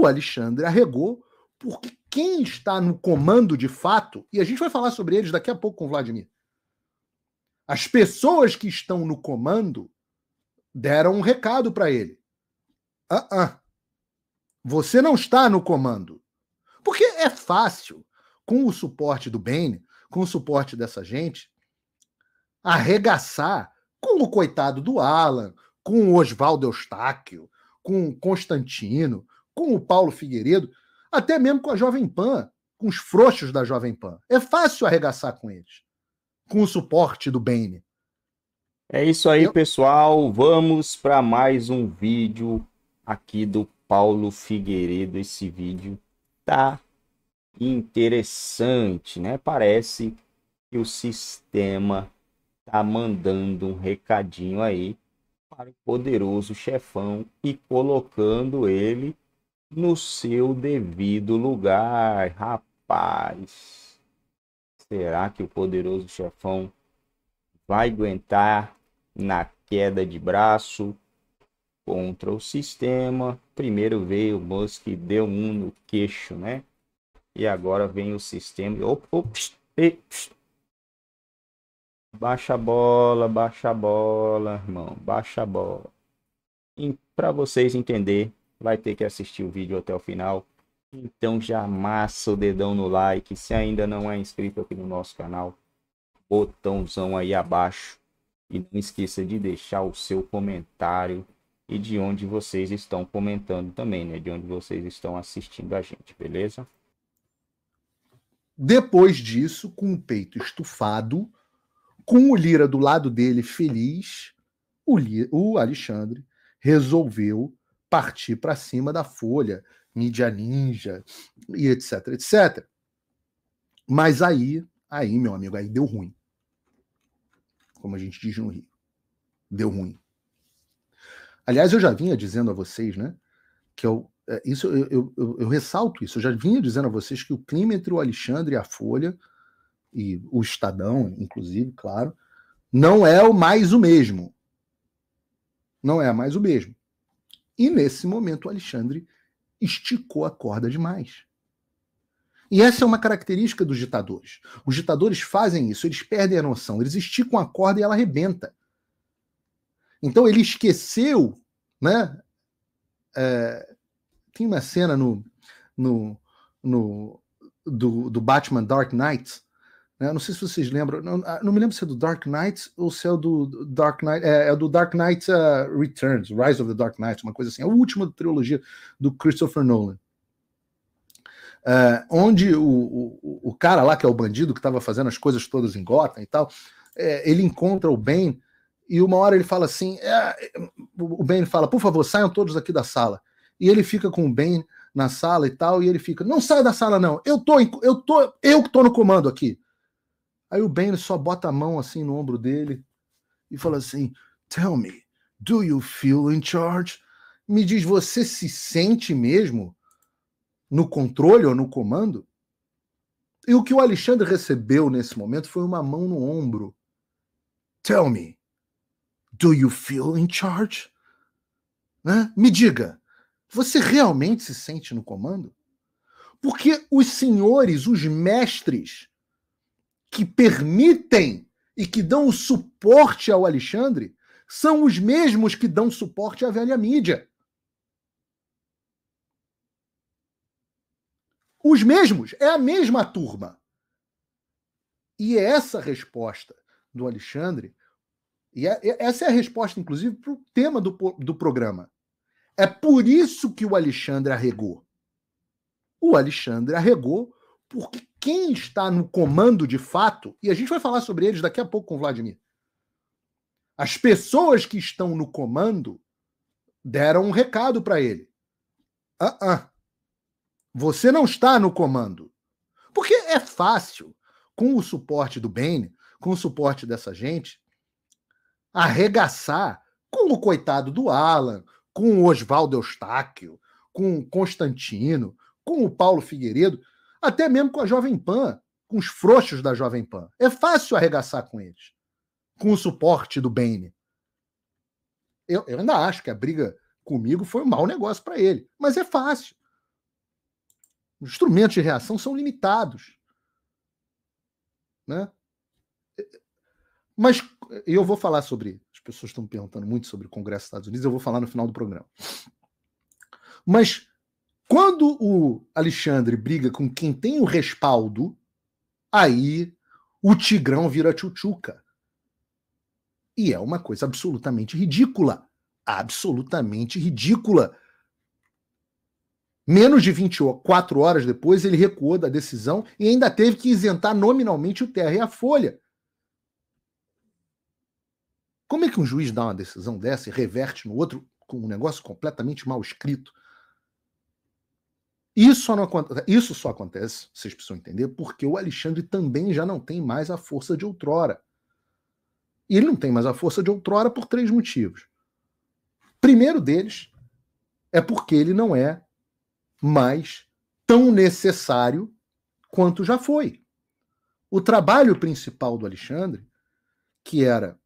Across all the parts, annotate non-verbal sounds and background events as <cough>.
o Alexandre arregou, porque quem está no comando de fato, e a gente vai falar sobre eles daqui a pouco com o Vladimir, as pessoas que estão no comando deram um recado para ele. Ah, uh -uh. Você não está no comando. Porque é fácil, com o suporte do Ben, com o suporte dessa gente, arregaçar com o coitado do Alan, com o Oswaldo Eustáquio, com o Constantino, com o Paulo Figueiredo, até mesmo com a Jovem Pan, com os frouxos da Jovem Pan. É fácil arregaçar com eles, com o suporte do Bane. É isso aí, Eu... pessoal. Vamos para mais um vídeo aqui do Paulo Figueiredo. Esse vídeo tá interessante, né? Parece que o sistema tá mandando um recadinho aí para o poderoso chefão e colocando ele no seu devido lugar. Rapaz, será que o poderoso chefão vai aguentar na queda de braço contra o sistema? Primeiro veio o Musk e deu um no queixo, né? E agora vem o sistema. Ops, Baixa a bola, baixa a bola, irmão, baixa a bola. E para vocês entender vai ter que assistir o vídeo até o final. Então já massa o dedão no like. Se ainda não é inscrito aqui no nosso canal, botãozão aí abaixo. E não esqueça de deixar o seu comentário e de onde vocês estão comentando também, né? De onde vocês estão assistindo a gente, beleza? Depois disso, com o peito estufado, com o Lira do lado dele feliz, o, Lira, o Alexandre resolveu partir para cima da Folha, mídia ninja e etc, etc. Mas aí, aí, meu amigo, aí deu ruim. Como a gente diz no Rio. Deu ruim. Aliás, eu já vinha dizendo a vocês, né, que eu, é, isso, eu, eu, eu ressalto isso, eu já vinha dizendo a vocês que o clima entre o Alexandre e a Folha, e o Estadão, inclusive, claro, não é o mais o mesmo. Não é mais o mesmo. E nesse momento o Alexandre esticou a corda demais. E essa é uma característica dos ditadores. Os ditadores fazem isso, eles perdem a noção, eles esticam a corda e ela arrebenta. Então ele esqueceu, né? É, tem uma cena no, no, no do, do Batman Dark Knight né? Não sei se vocês lembram, não, ah, não, me lembro se é do Dark Knight ou se é do Dark Knight, é, é do Dark Knight uh, Returns, Rise of the Dark Knight, uma coisa assim, é última da trilogia do Christopher Nolan. Uh, onde o, o, o, cara lá, que é o bandido que estava fazendo as coisas todas em Gotham e tal, é, ele encontra o Ben e uma hora ele fala assim: é, é o Ben fala, por favor, saiam todos aqui da sala. E ele fica com o Ben na sala e tal, e ele fica: não sai da sala, não, eu tô, eu tô, eu que tô no comando aqui. Aí o Ben só bota a mão assim no ombro dele e fala assim: Tell me, do you feel in charge? Me diz, você se sente mesmo no controle ou no comando? E o que o Alexandre recebeu nesse momento foi uma mão no ombro. Tell me, do you feel in charge? Né? Me diga, você realmente se sente no comando? Porque os senhores, os mestres, que permitem e que dão o suporte ao Alexandre são os mesmos que dão suporte à velha mídia. Os mesmos, é a mesma turma. E é essa resposta do Alexandre, e é, é essa é a resposta, inclusive, para o tema do, do programa. É por isso que o Alexandre arregou. O Alexandre arregou porque quem está no comando de fato, e a gente vai falar sobre eles daqui a pouco com o Vladimir, as pessoas que estão no comando deram um recado para ele. Ah, ah. Você não está no comando. Porque é fácil, com o suporte do Beni com o suporte dessa gente, arregaçar com o coitado do Alan, com o Oswaldo Eustáquio, com o Constantino, com o Paulo Figueiredo, até mesmo com a Jovem Pan, com os frouxos da Jovem Pan. É fácil arregaçar com eles, com o suporte do Bane. Eu, eu ainda acho que a briga comigo foi um mau negócio para ele, mas é fácil. Os instrumentos de reação são limitados. Né? É, é, mas eu vou falar sobre. As pessoas estão perguntando muito sobre o Congresso dos Estados Unidos, eu vou falar no final do programa. Mas quando o Alexandre briga com quem tem o respaldo, aí o Tigrão vira tchutchuca. E é uma coisa absolutamente ridícula. Absolutamente ridícula. Menos de 24 horas depois, ele recuou da decisão e ainda teve que isentar nominalmente o Terra e a Folha. Como é que um juiz dá uma decisão dessa e reverte no outro com um negócio completamente mal escrito? Isso só, não, isso só acontece, vocês precisam entender, porque o Alexandre também já não tem mais a força de outrora. E ele não tem mais a força de outrora por três motivos. Primeiro deles é porque ele não é mais tão necessário quanto já foi. O trabalho principal do Alexandre, que era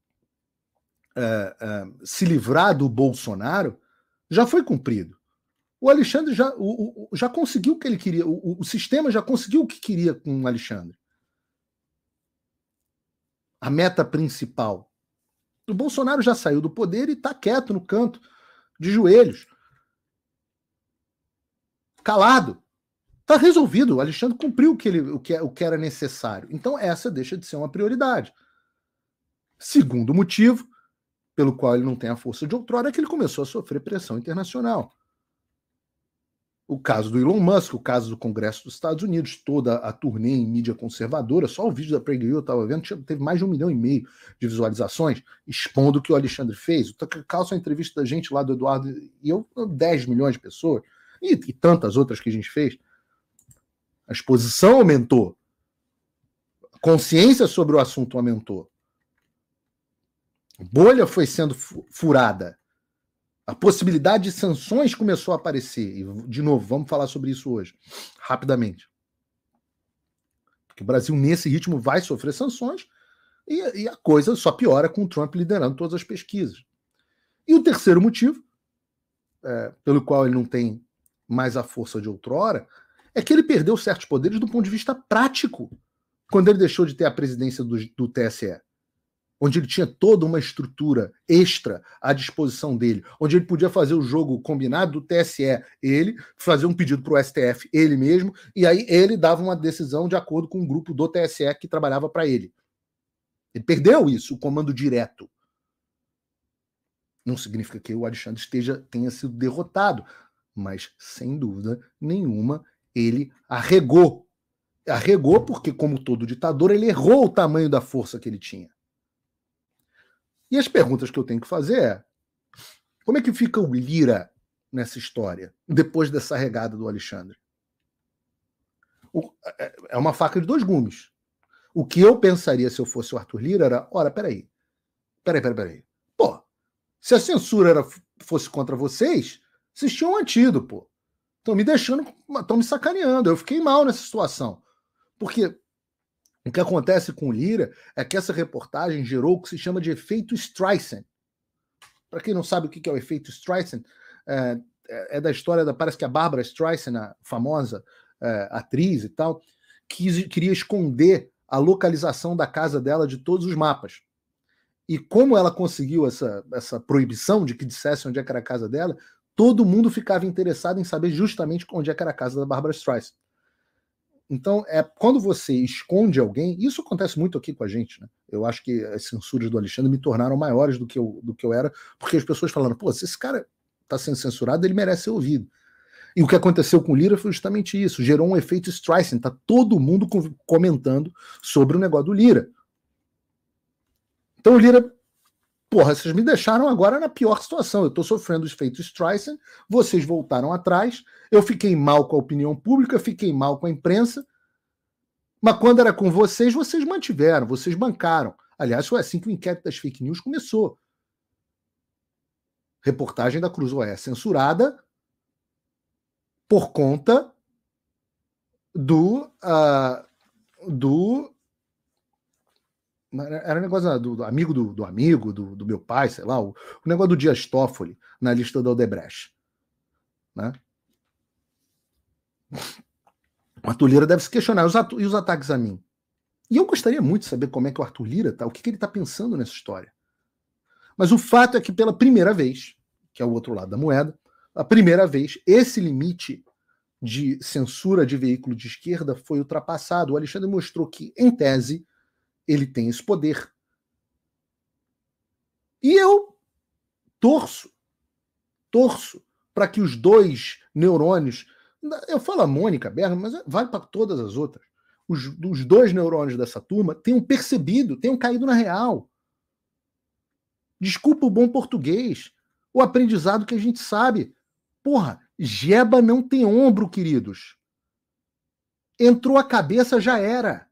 é, é, se livrar do Bolsonaro, já foi cumprido o Alexandre já, o, o, já conseguiu o que ele queria, o, o, sistema já conseguiu o que queria com o Alexandre. A meta principal. O Bolsonaro já saiu do poder e está quieto no canto, de joelhos, calado. Está resolvido. O Alexandre cumpriu o que, ele, o, que, o que era necessário. Então, essa deixa de ser uma prioridade. Segundo motivo pelo qual ele não tem a força de outrora é que ele começou a sofrer pressão internacional o caso do Elon Musk, o caso do Congresso dos Estados Unidos, toda a turnê em mídia conservadora, só o vídeo da Prague eu estava vendo, teve mais de um milhão e meio de visualizações, expondo o que o Alexandre fez. O Tucker Carlson, a entrevista da gente lá do Eduardo e eu, 10 milhões de pessoas, e, e tantas outras que a gente fez. A exposição aumentou. A consciência sobre o assunto aumentou. A bolha foi sendo furada a possibilidade de sanções começou a aparecer. E, de novo, vamos falar sobre isso hoje, rapidamente. Porque o Brasil, nesse ritmo, vai sofrer sanções e, e a coisa só piora com o Trump liderando todas as pesquisas. E o terceiro motivo, é, pelo qual ele não tem mais a força de outrora, é que ele perdeu certos poderes do ponto de vista prático quando ele deixou de ter a presidência do, do TSE onde ele tinha toda uma estrutura extra à disposição dele, onde ele podia fazer o jogo combinado do TSE, ele, fazer um pedido para o STF, ele mesmo, e aí ele dava uma decisão de acordo com o um grupo do TSE que trabalhava para ele. Ele perdeu isso, o comando direto. Não significa que o Alexandre esteja, tenha sido derrotado, mas sem dúvida nenhuma ele arregou. Arregou porque, como todo ditador, ele errou o tamanho da força que ele tinha. E as perguntas que eu tenho que fazer é: como é que fica o Lira nessa história, depois dessa regada do Alexandre? O, é, é uma faca de dois gumes. O que eu pensaria se eu fosse o Arthur Lira era: ora, peraí. Peraí, peraí, peraí. Pô, se a censura era, fosse contra vocês, vocês tinham mantido, pô. Estão me deixando, estão me sacaneando. Eu fiquei mal nessa situação. Porque o que acontece com Lira é que essa reportagem gerou o que se chama de efeito Streisand. Para quem não sabe o que é o efeito Streisand, é, é, é da história da. Parece que é a Barbara Streisand, a famosa é, atriz e tal, que queria esconder a localização da casa dela de todos os mapas. E como ela conseguiu essa, essa proibição de que dissesse onde é era a casa dela, todo mundo ficava interessado em saber justamente onde é era a casa da Barbara Streisand. Então, é quando você esconde alguém, isso acontece muito aqui com a gente, né? Eu acho que as censuras do Alexandre me tornaram maiores do que eu, do que eu era, porque as pessoas falaram, pô, se esse cara está sendo censurado, ele merece ser ouvido. E o que aconteceu com o Lira foi justamente isso, gerou um efeito Streisand, tá todo mundo comentando sobre o negócio do Lira. Então o Lira porra, vocês me deixaram agora na pior situação. Eu estou sofrendo os feitos Streisand, vocês voltaram atrás, eu fiquei mal com a opinião pública, fiquei mal com a imprensa, mas quando era com vocês, vocês mantiveram, vocês bancaram. Aliás, foi assim que o inquérito das fake news começou. Reportagem da Cruz Oeste censurada por conta do, uh, do era um negócio do, do amigo do, do amigo, do, do, meu pai, sei lá, o, o negócio do Dias Toffoli na lista da Odebrecht. Né? O Arthur Lira deve se questionar. Os e os ataques a mim? E eu gostaria muito de saber como é que o Arthur Lira tá, o que, que ele está pensando nessa história. Mas o fato é que pela primeira vez, que é o outro lado da moeda, a primeira vez, esse limite de censura de veículo de esquerda foi ultrapassado. O Alexandre mostrou que, em tese, ele tem esse poder. E eu torço, torço para que os dois neurônios, eu falo a Mônica Berna, mas vale para todas as outras, os, os dois neurônios dessa turma tenham percebido, tenham caído na real. Desculpa o bom português, o aprendizado que a gente sabe. Porra, Jeba não tem ombro, queridos. Entrou a cabeça, já era.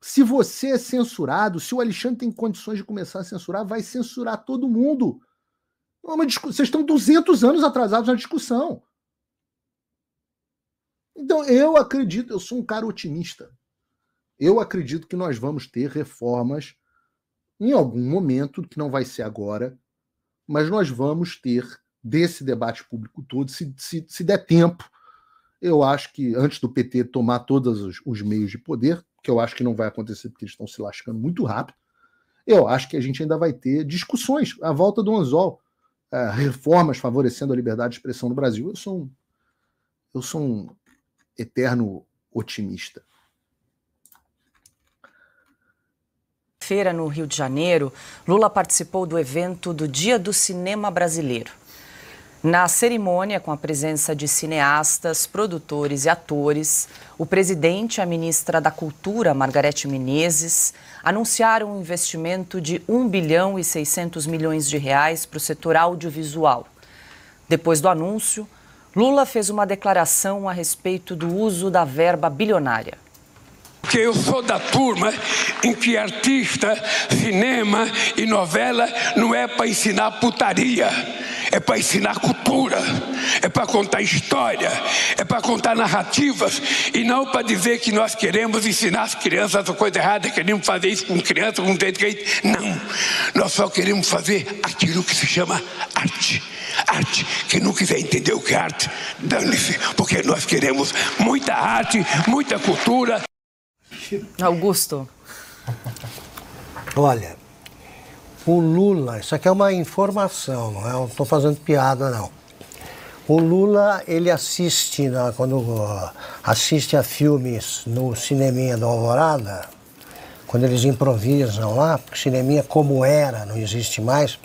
Se você é censurado, se o Alexandre tem condições de começar a censurar, vai censurar todo mundo. É uma Vocês estão 200 anos atrasados na discussão. Então, eu acredito, eu sou um cara otimista. Eu acredito que nós vamos ter reformas em algum momento, que não vai ser agora, mas nós vamos ter desse debate público todo, se, se, se der tempo. Eu acho que antes do PT tomar todos os, os meios de poder, que eu acho que não vai acontecer porque eles estão se lascando muito rápido, eu acho que a gente ainda vai ter discussões à volta do Anzol, é, reformas favorecendo a liberdade de expressão no Brasil. Eu sou um, eu sou um eterno otimista. Feira no Rio de Janeiro, Lula participou do evento do Dia do Cinema Brasileiro. Na cerimônia, com a presença de cineastas, produtores e atores, o presidente e a ministra da Cultura, Margarete Menezes, anunciaram um investimento de 1 bilhão e 600 milhões de reais para o setor audiovisual. Depois do anúncio, Lula fez uma declaração a respeito do uso da verba bilionária. Porque eu sou da turma em que artista, cinema e novela não é para ensinar putaria é para ensinar cultura, é para contar história, é para contar narrativas e não para dizer que nós queremos ensinar as crianças a coisa errada, queremos fazer isso com criança, com jeito Não, nós só queremos fazer aquilo que se chama arte. Arte. Quem não quiser entender o que é arte, dane-se, porque nós queremos muita arte, muita cultura. Augusto. Olha, o Lula, isso aqui é uma informação, não é? estou fazendo piada não. O Lula, ele assiste, né, quando uh, assiste a filmes no cineminha da Alvorada, quando eles improvisam lá, porque cineminha como era, não existe mais,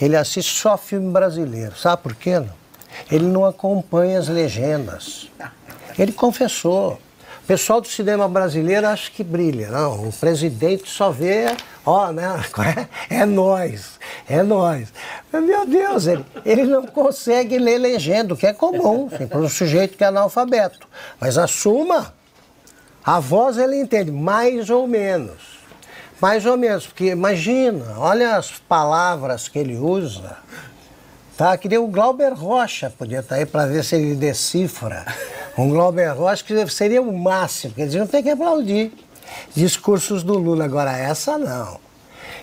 ele assiste só filme brasileiro. Sabe por quê? Ele não acompanha as legendas. Ele confessou pessoal do cinema brasileiro acho que brilha, não. O presidente só vê, ó, né? É nós, é nós. meu Deus, ele, ele não consegue ler legenda, o que é comum assim, para um sujeito que é analfabeto. Mas a suma, a voz ele entende, mais ou menos. Mais ou menos, porque imagina, olha as palavras que ele usa. Tá? Que nem o Glauber Rocha podia estar tá aí para ver se ele decifra um Glauber Rocha que seria o máximo, quer dizer, não tem que aplaudir. Discursos do Lula, agora essa não.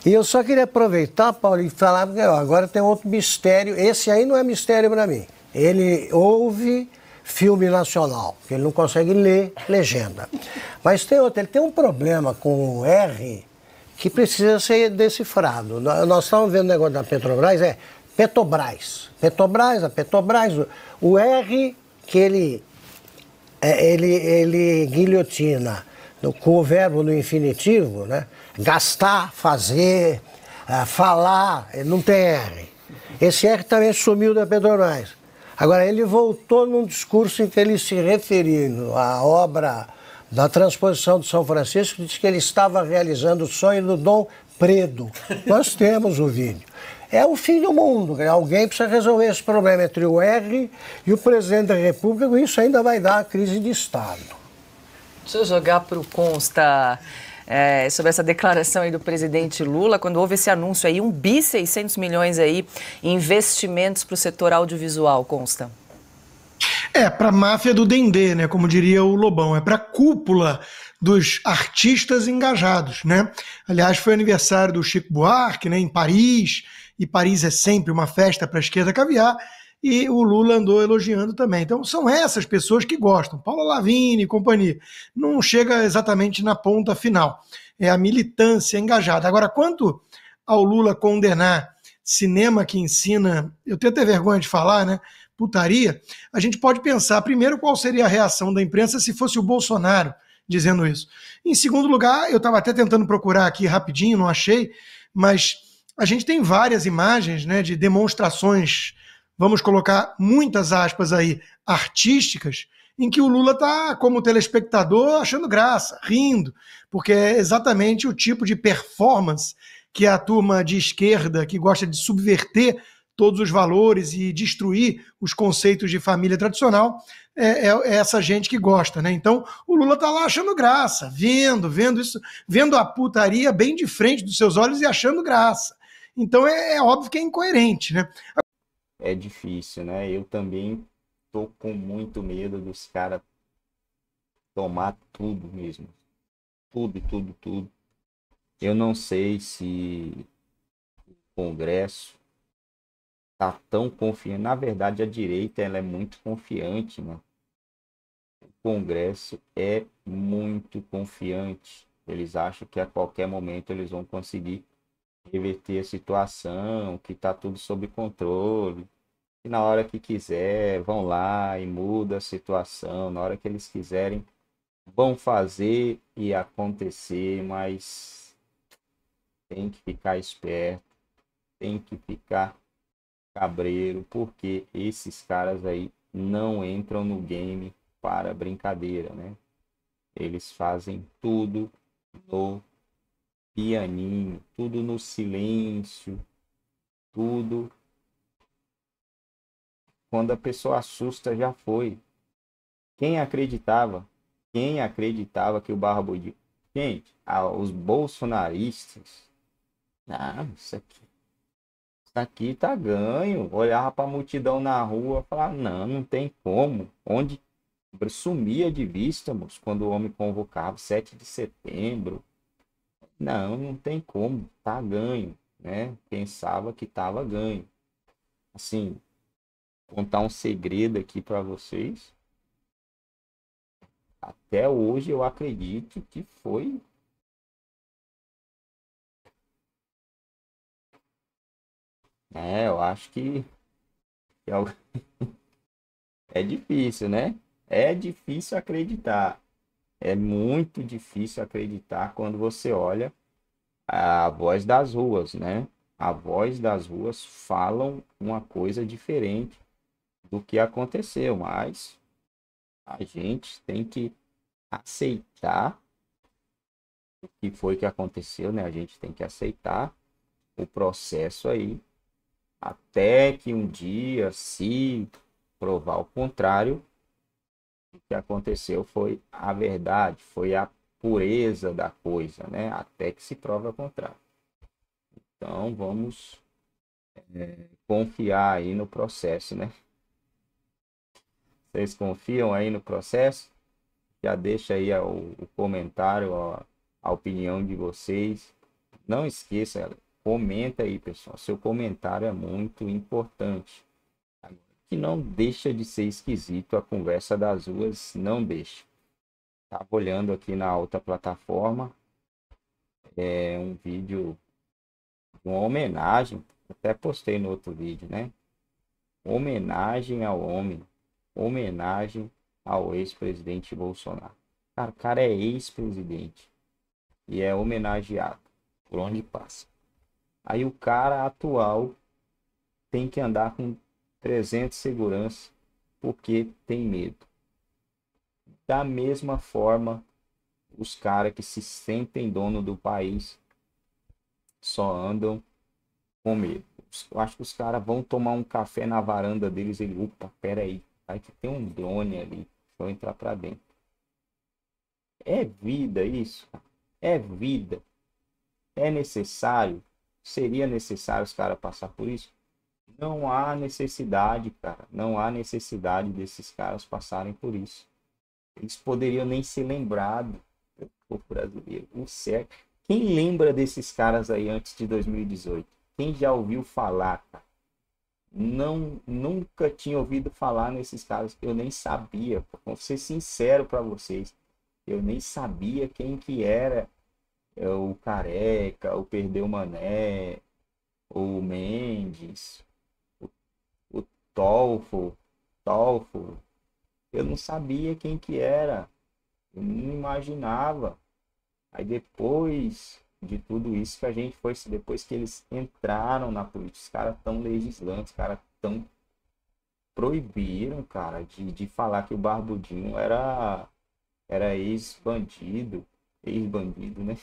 E eu só queria aproveitar, Paulo, e falar, porque ó, agora tem outro mistério, esse aí não é mistério para mim. Ele ouve filme nacional, porque ele não consegue ler legenda. Mas tem outro, ele tem um problema com o R que precisa ser decifrado. Nós estamos vendo o negócio da Petrobras, é Petrobras. Petrobras, a Petrobras, o R que ele é, ele, ele guilhotina com o verbo no infinitivo, né? gastar, fazer, ah, falar, não tem R. Esse R também sumiu da Pedronais. Agora, ele voltou num discurso em que ele se referindo à obra da transposição de São Francisco, diz que ele estava realizando o sonho do Dom Predo. Nós temos o vídeo é o fim do mundo. Alguém precisa resolver esse problema entre o R e o presidente da República, e isso ainda vai dar a crise de Estado. Deixa eu jogar para o Consta. É, sobre essa declaração aí do presidente Lula, quando houve esse anúncio aí, 1 bi 600 milhões aí em investimentos para o setor audiovisual, consta. É, para a máfia do Dendê, né, como diria o Lobão, é para a cúpula dos artistas engajados, né? Aliás, foi aniversário do Chico Buarque, né, em Paris, e Paris é sempre uma festa para a esquerda caviar, e o Lula andou elogiando também. Então são essas pessoas que gostam, Paula Lavigne e companhia. Não chega exatamente na ponta final. É a militância engajada. Agora, quanto ao Lula condenar cinema que ensina, eu tenho até vergonha de falar, né? Putaria, a gente pode pensar primeiro qual seria a reação da imprensa se fosse o Bolsonaro dizendo isso. Em segundo lugar, eu estava até tentando procurar aqui rapidinho, não achei, mas a gente tem várias imagens né, de demonstrações, vamos colocar muitas aspas aí, artísticas, em que o Lula está, como telespectador, achando graça, rindo, porque é exatamente o tipo de performance que a turma de esquerda, que gosta de subverter todos os valores e destruir os conceitos de família tradicional, é, é, é essa gente que gosta, né? Então o Lula tá lá achando graça, vendo, vendo isso, vendo a putaria bem de frente dos seus olhos e achando graça. Então é, é óbvio que é incoerente, né? É difícil, né? Eu também tô com muito medo dos caras tomar tudo mesmo. Tudo, tudo, tudo. Eu não sei se o Congresso tá tão confiante. Na verdade, a direita ela é muito confiante, né? O Congresso é muito confiante. Eles acham que a qualquer momento eles vão conseguir reverter a situação, que está tudo sob controle. E na hora que quiser, vão lá e muda a situação. Na hora que eles quiserem, vão fazer e acontecer, mas tem que ficar esperto, tem que ficar cabreiro, porque esses caras aí não entram no game para brincadeira, né? Eles fazem tudo no pianinho, tudo no silêncio, tudo. Quando a pessoa assusta, já foi. Quem acreditava? Quem acreditava que o Barbudinho. Gente, ah, os bolsonaristas. Ah, isso aqui. Isso aqui tá ganho. Olhava pra multidão na rua falava, não, não tem como. Onde sumia de vista, moço, quando o homem convocava, 7 de setembro, não, não tem como, tá ganho, né? Pensava que tava ganho. Assim, contar um segredo aqui para vocês. Até hoje eu acredito que foi É, eu acho que é, <laughs> é difícil, né? É difícil acreditar. É muito difícil acreditar quando você olha a voz das ruas, né? A voz das ruas falam uma coisa diferente do que aconteceu, mas a gente tem que aceitar o que foi que aconteceu, né? A gente tem que aceitar o processo aí até que um dia, se provar o contrário, o que aconteceu foi a verdade, foi a pureza da coisa, né? Até que se prova o contrário. Então vamos é, confiar aí no processo, né? Vocês confiam aí no processo? Já deixa aí o, o comentário, a, a, opinião de vocês. Não esqueça, comenta aí, pessoal. Seu comentário é muito importante que não deixa de ser esquisito, a conversa das ruas não deixa. Estava olhando aqui na outra plataforma é um vídeo, uma homenagem, até postei no outro vídeo, né? Homenagem ao homem, homenagem ao ex-presidente Bolsonaro. Cara, o cara é ex-presidente e é homenageado por onde passa. Aí o cara atual tem que andar com 300 segurança, porque tem medo. Da mesma forma, os caras que se sentem dono do país só andam com medo. Eu acho que os caras vão tomar um café na varanda deles e, opa, peraí, aí que tem um drone ali, vão entrar para dentro. É vida isso, é vida. É necessário? Seria necessário os caras passar por isso? Não há necessidade, cara. Não há necessidade desses caras passarem por isso. Eles poderiam nem ser lembrados pelo povo brasileiro. O certo. Quem lembra desses caras aí antes de 2018? Quem já ouviu falar, cara? Não, nunca tinha ouvido falar nesses caras. Eu nem sabia. Vou ser sincero para vocês. Eu nem sabia quem que era eh, o Careca, o Perdeu Mané, o Mendes, Tolfo, Tolfo. Eu não sabia quem que era. Eu não imaginava. Aí depois de tudo isso que a gente foi, depois que eles entraram na política, os caras tão legislantes, os caras tão proibiram, cara, de, de falar que o Barbudinho era era ex-bandido, ex-bandido, né?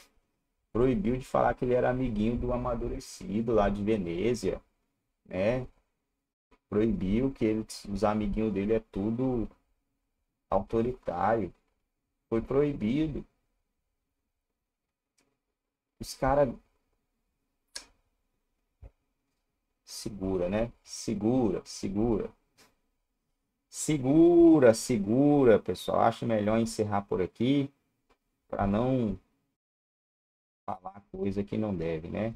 Proibiu de falar que ele era amiguinho do amadurecido lá de Veneza, né? proibiu, que ele, os amiguinhos dele é tudo autoritário. Foi proibido. Os caras. Segura, né? Segura, segura. Segura, segura, pessoal. Acho melhor encerrar por aqui para não falar coisa que não deve, né?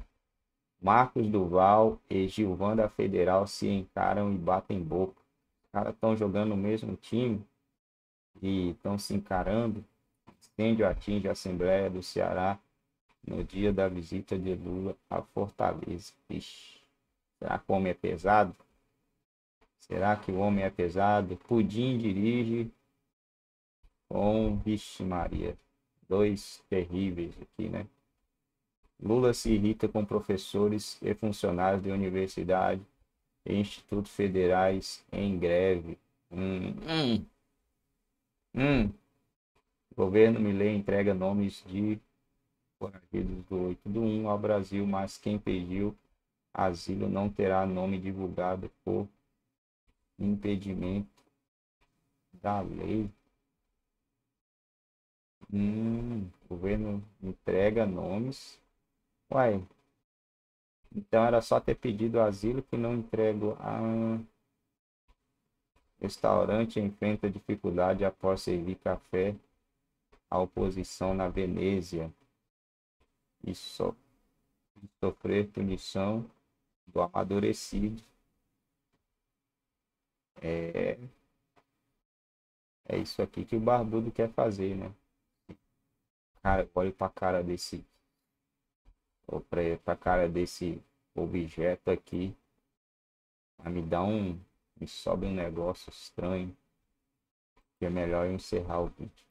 Marcos Duval e Gilvanda Federal se encaram e batem boca. Os caras estão jogando no mesmo time e estão se encarando. Estende atinge a Assembleia do Ceará no dia da visita de Lula à Fortaleza. Ixi, será que o homem é pesado? Será que o homem é pesado? Pudim dirige com, vixe Maria, dois terríveis aqui, né? Lula se irrita com professores e funcionários de universidade e institutos federais em greve. Hum, hum. Hum. Governo Milei entrega nomes de foragidos do 8 do 1 ao Brasil, mas quem pediu asilo não terá nome divulgado por impedimento da lei. Hum, governo entrega nomes Uai. Então era só ter pedido asilo que não entrego a um restaurante enfrenta dificuldade após servir café à oposição na Venezia e, so e sofrer punição do amadurecido. É... é isso aqui que o barbudo quer fazer, né? Cara, olha pra cara desse ou preta, a cara desse objeto aqui. a me dá um. Me sobe um negócio estranho. Que é melhor eu encerrar o vídeo.